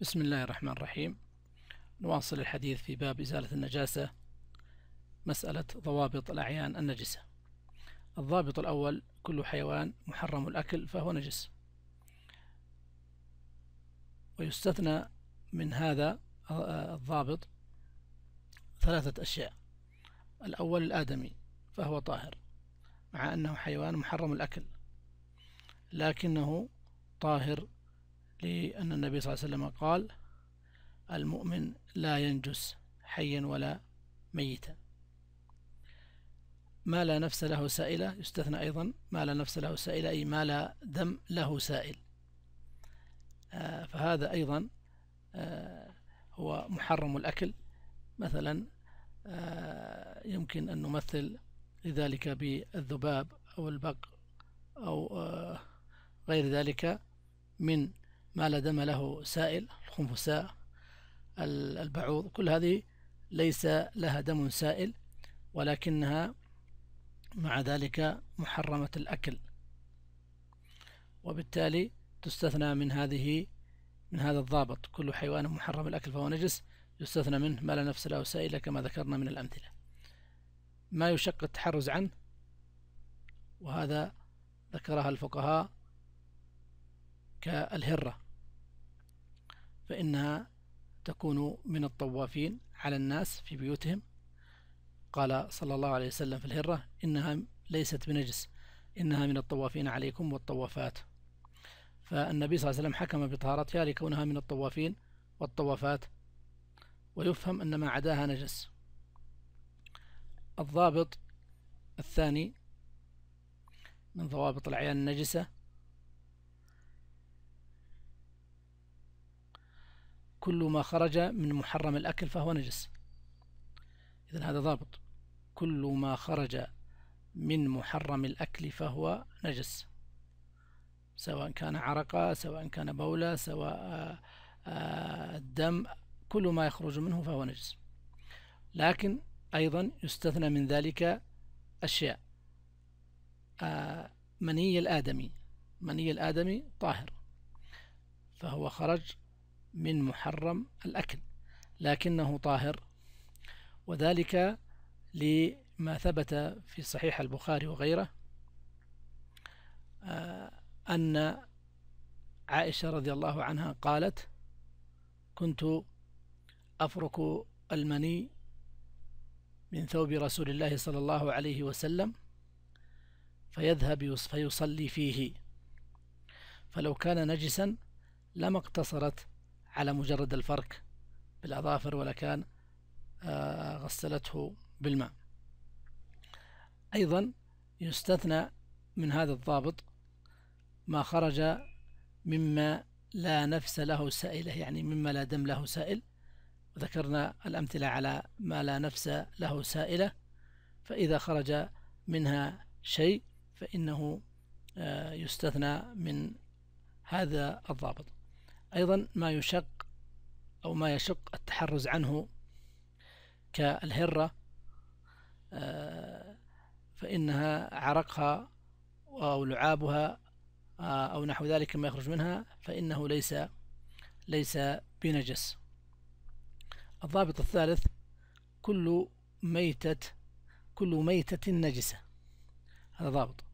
بسم الله الرحمن الرحيم نواصل الحديث في باب إزالة النجاسة مسألة ضوابط الأعيان النجسة الضابط الأول كل حيوان محرم الأكل فهو نجس ويستثنى من هذا آه، الضابط ثلاثة أشياء الأول الآدمي فهو طاهر مع أنه حيوان محرم الأكل لكنه طاهر لأن النبي صلى الله عليه وسلم قال المؤمن لا ينجس حيا ولا ميتا ما لا نفس له سائلة يستثنى أيضا ما لا نفس له سائلة أي ما لا دم له سائل آه، فهذا أيضا آه، هو محرم الأكل مثلا آه، يمكن أن نمثل لذلك بالذباب أو البق أو غير ذلك من ما لا دم له سائل الخنفساء البعوض كل هذه ليس لها دم سائل ولكنها مع ذلك محرمة الأكل وبالتالي تستثنى من هذه من هذا الضابط كل حيوان محرم الأكل فهو نجس يستثنى منه ما لا نفس له سائل كما ذكرنا من الأمثلة ما يشق التحرز عنه وهذا ذكرها الفقهاء كالهرة فإنها تكون من الطوافين على الناس في بيوتهم قال صلى الله عليه وسلم في الهرة إنها ليست بنجس إنها من الطوافين عليكم والطوافات فالنبي صلى الله عليه وسلم حكم بطهارتها لكونها من الطوافين والطوافات ويفهم أن ما عداها نجس الضابط الثاني من ضوابط الأعيان النجسة كل ما خرج من محرم الأكل فهو نجس إذا هذا ضابط كل ما خرج من محرم الأكل فهو نجس سواء كان عرقا سواء كان بولا سواء الدم آه، آه، كل ما يخرج منه فهو نجس لكن أيضا يستثنى من ذلك أشياء آه، مني الآدمي مني الآدمي طاهر فهو خرج من محرم الأكل لكنه طاهر وذلك لما ثبت في صحيح البخاري وغيره آه، أن عائشة رضي الله عنها قالت كنت أفرك المني من ثوب رسول الله صلى الله عليه وسلم فيذهب فيصلي فيه فلو كان نجسا لما اقتصرت على مجرد الفرك بالأظافر ولا كان آه، غسلته بالماء أيضا يستثنى من هذا الضابط ما خرج مما لا نفس له سائله يعني مما لا دم له سائل وذكرنا الأمثلة على ما لا نفس له سائله فإذا خرج منها شيء فإنه آه، يستثنى من هذا الضابط أيضا ما يشق أو ما يشق التحرز عنه كالهرة آه، فإنها عرقها أو لعابها آه، أو نحو ذلك ما يخرج منها فإنه ليس ليس بنجس الضابط الثالث كل ميتة كل ميتة نجسة هذا ضابط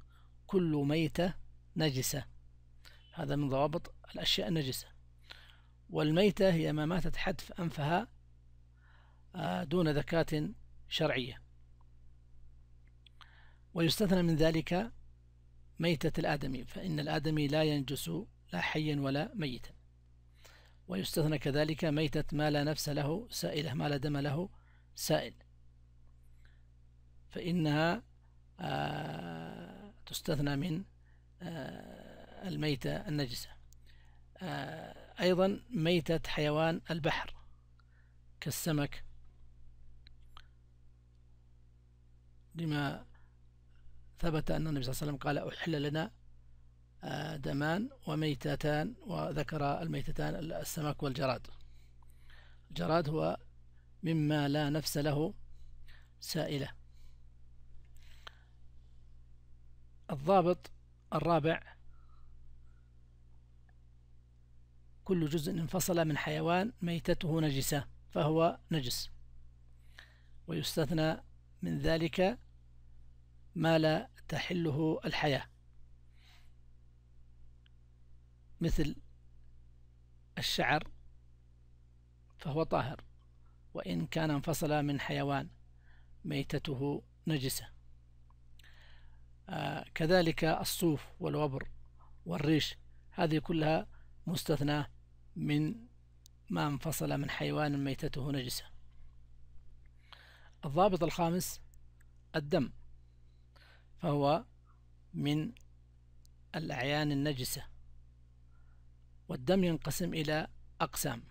كل ميتة نجسة هذا من ضوابط الأشياء النجسة والميتة هي ما ماتت حتف أنفها آه، دون ذكاة شرعية ويستثنى من ذلك ميتة الآدمي فإن الآدمي لا ينجس لا حيا ولا ميتا ويستثنى كذلك ميتة ما لا نفس له سائلة ما لا دم له سائل فإنها آه، تستثنى من آه، الميتة النجسة أيضا ميتة حيوان البحر كالسمك لما ثبت أن النبي صلى الله عليه وسلم قال أحل لنا آه، دمان وميتتان وذكر الميتتان السمك والجراد الجراد هو مما لا نفس له سائلة الضابط الرابع كل جزء انفصل من حيوان ميتته نجسة فهو نجس ويستثنى من ذلك ما لا تحله الحياة مثل الشعر فهو طاهر وإن كان انفصل من حيوان ميتته نجسة آه، كذلك الصوف والوبر والريش هذه كلها مستثنى من ما انفصل من حيوان ميتته نجسة الضابط الخامس الدم فهو من الأعيان النجسة والدم ينقسم إلى أقسام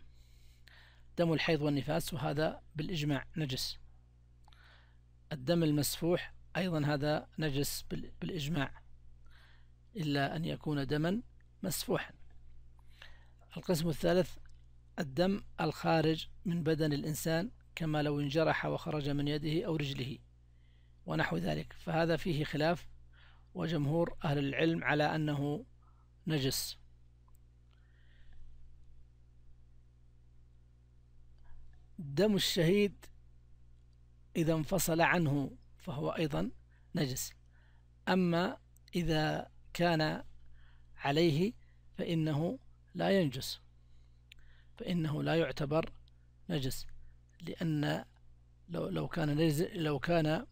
دم الحيض والنفاس وهذا بالإجماع نجس الدم المسفوح أيضا هذا نجس بالإجماع إلا أن يكون دما مسفوحا القسم الثالث الدم الخارج من بدن الإنسان كما لو انجرح وخرج من يده أو رجله ونحو ذلك فهذا فيه خلاف وجمهور أهل العلم على أنه نجس دم الشهيد إذا انفصل عنه فهو أيضا نجس أما إذا كان عليه فإنه لا ينجس فإنه لا يعتبر نجس لأن لو لو كان نجس لو كان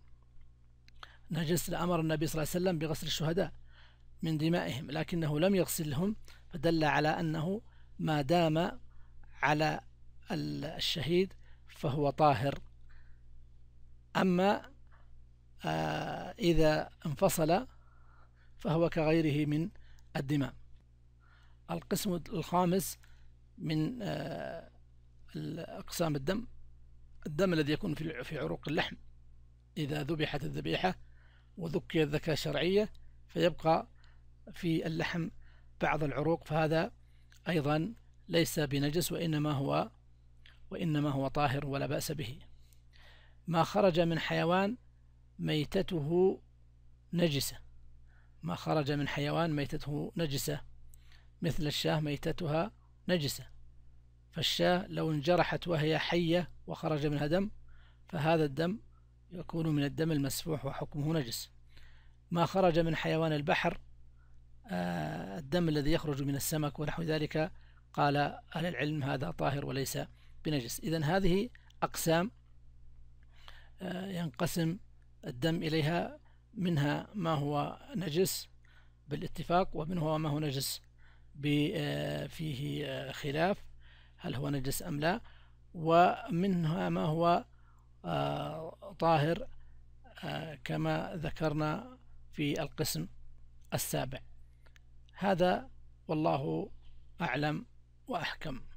نجس لأمر النبي صلى الله عليه وسلم بغسل الشهداء من دمائهم لكنه لم يغسلهم فدل على أنه ما دام على الشهيد فهو طاهر أما آه، إذا انفصل فهو كغيره من الدماء القسم الخامس من آه، أقسام الدم الدم الذي يكون في عروق اللحم إذا ذبحت الذبيحة وذكي الذكاء الشرعية فيبقى في اللحم بعض العروق فهذا أيضا ليس بنجس وإنما هو وإنما هو طاهر ولا بأس به ما خرج من حيوان ميتته نجسة ما خرج من حيوان ميتته نجسة مثل الشاة ميتتها نجسة فالشاة لو انجرحت وهي حية وخرج منها دم فهذا الدم يكون من الدم المسفوح وحكمه نجس ما خرج من حيوان البحر آه، الدم الذي يخرج من السمك ونحو ذلك قال أهل العلم هذا طاهر وليس بنجس إذا هذه أقسام آه، ينقسم الدم إليها منها ما هو نجس بالاتفاق ومنها ما هو نجس آه، فيه آه، خلاف هل هو نجس أم لا ومنها ما هو آه، طاهر كما ذكرنا في القسم السابع هذا والله أعلم وأحكم